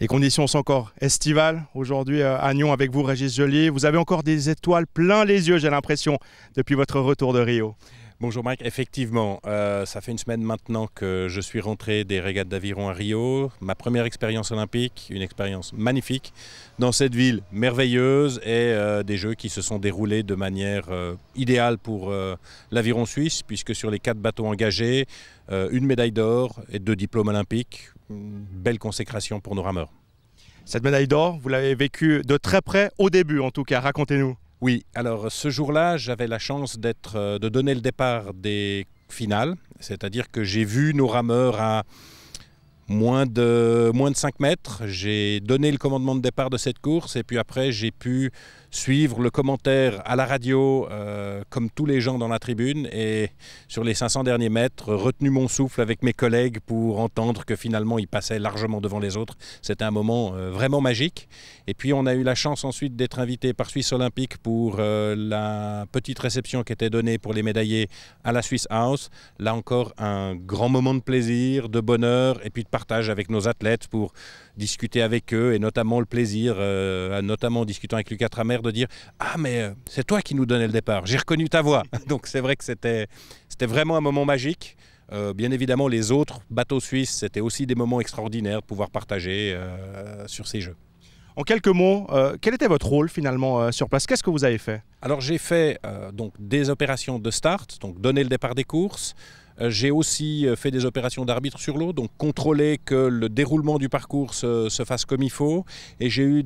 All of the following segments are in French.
Les conditions sont encore estivales aujourd'hui euh, à Nyon avec vous, Régis Joliet. Vous avez encore des étoiles plein les yeux, j'ai l'impression, depuis votre retour de Rio. Bonjour Mike, effectivement, euh, ça fait une semaine maintenant que je suis rentré des régates d'aviron à Rio, ma première expérience olympique, une expérience magnifique dans cette ville merveilleuse et euh, des jeux qui se sont déroulés de manière euh, idéale pour l'aviron suisse puisque sur les quatre bateaux engagés, une médaille d'or et deux diplômes olympiques, belle consécration pour nos rameurs. Cette médaille d'or, vous l'avez vécue de très près au début en tout cas, racontez-nous. Oui, alors ce jour-là, j'avais la chance d'être, euh, de donner le départ des finales, c'est-à-dire que j'ai vu nos rameurs à moins de, moins de 5 mètres. J'ai donné le commandement de départ de cette course et puis après j'ai pu suivre le commentaire à la radio euh, comme tous les gens dans la tribune et sur les 500 derniers mètres, retenu mon souffle avec mes collègues pour entendre que finalement il passait largement devant les autres. C'était un moment euh, vraiment magique. Et puis on a eu la chance ensuite d'être invité par Suisse Olympique pour euh, la petite réception qui était donnée pour les médaillés à la Swiss House. Là encore un grand moment de plaisir, de bonheur et puis de partage avec nos athlètes pour discuter avec eux et notamment le plaisir, euh, notamment en discutant avec Lucas Tramer, de dire Ah, mais euh, c'est toi qui nous donnais le départ, j'ai reconnu ta voix. Donc c'est vrai que c'était vraiment un moment magique. Euh, bien évidemment, les autres bateaux suisses, c'était aussi des moments extraordinaires de pouvoir partager sur ces jeux. En quelques mots, quel était votre rôle finalement sur place Qu'est-ce que vous avez fait Alors j'ai fait donc des opérations de start, donc donner le départ des courses, euh, j'ai aussi euh, fait des opérations d'arbitre sur l'eau, donc contrôler que le déroulement du parcours se, fasse comme il faut. Et j'ai eu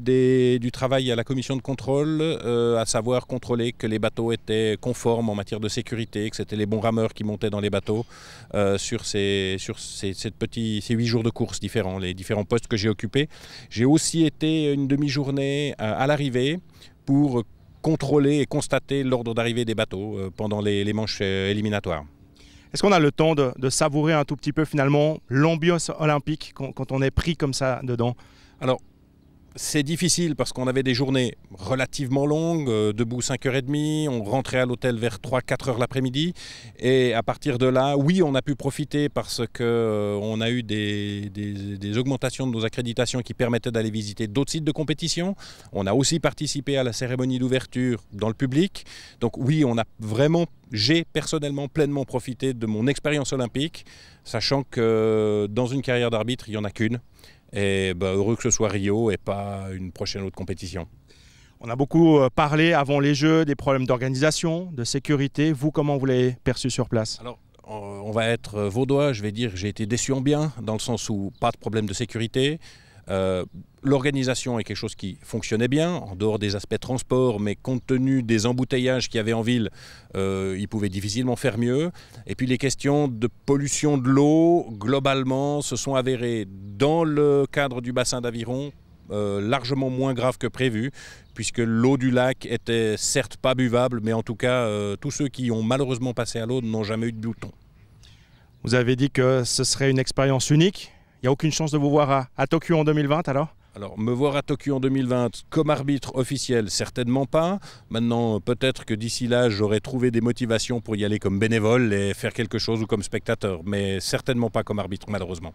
du travail à la commission de contrôle, euh, à savoir contrôler que les bateaux étaient conformes en matière de sécurité, que c'était les bons rameurs qui montaient dans les bateaux sur, ces, huit jours de course différents, les différents postes que j'ai occupés. J'ai aussi été une demi-journée à, l'arrivée pour contrôler et constater l'ordre d'arrivée des bateaux pendant les manches éliminatoires. Est-ce qu'on a le temps de, savourer un tout petit peu finalement l'ambiance olympique quand, on est pris comme ça dedans Alors, c'est difficile parce qu'on avait des journées relativement longues, euh, debout 5h30, on rentrait à l'hôtel vers 3-4h l'après-midi. Et à partir de là, oui, on a pu profiter parce qu'on euh, on a eu des, des, augmentations de nos accréditations qui permettaient d'aller visiter d'autres sites de compétition. On a aussi participé à la cérémonie d'ouverture dans le public. Donc oui, on a vraiment j'ai personnellement pleinement profité de mon expérience olympique, sachant que euh, dans une carrière d'arbitre, il n'y en a qu'une. Et bah, heureux que ce soit Rio et pas une prochaine autre compétition. On a beaucoup euh, parlé avant les Jeux des problèmes d'organisation, de sécurité. Vous, comment vous l'avez perçu sur place Alors, on va être vaudois, je vais dire que j'ai été déçu en bien, dans le sens où pas de problème de sécurité, euh, l'organisation est quelque chose qui fonctionnait bien, en dehors des aspects transports, mais compte tenu des embouteillages qu'il y avait en ville, euh, ils pouvaient difficilement faire mieux. Et puis les questions de pollution de l'eau, globalement, se sont avérées dans le cadre du bassin d'Aviron euh, largement moins grave que prévu, puisque l'eau du lac était certes pas buvable, mais en tout cas, euh, tous ceux qui ont malheureusement passé à l'eau n'ont jamais eu de bouton. Vous avez dit que ce serait une expérience unique il n'y a aucune chance de vous voir à, Tokyo en 2020 alors alors, me voir à Tokyo en 2020 comme arbitre officiel, certainement pas. Maintenant, peut-être que d'ici là, j'aurais trouvé des motivations pour y aller comme bénévole et faire quelque chose ou comme spectateur, mais certainement pas comme arbitre, malheureusement.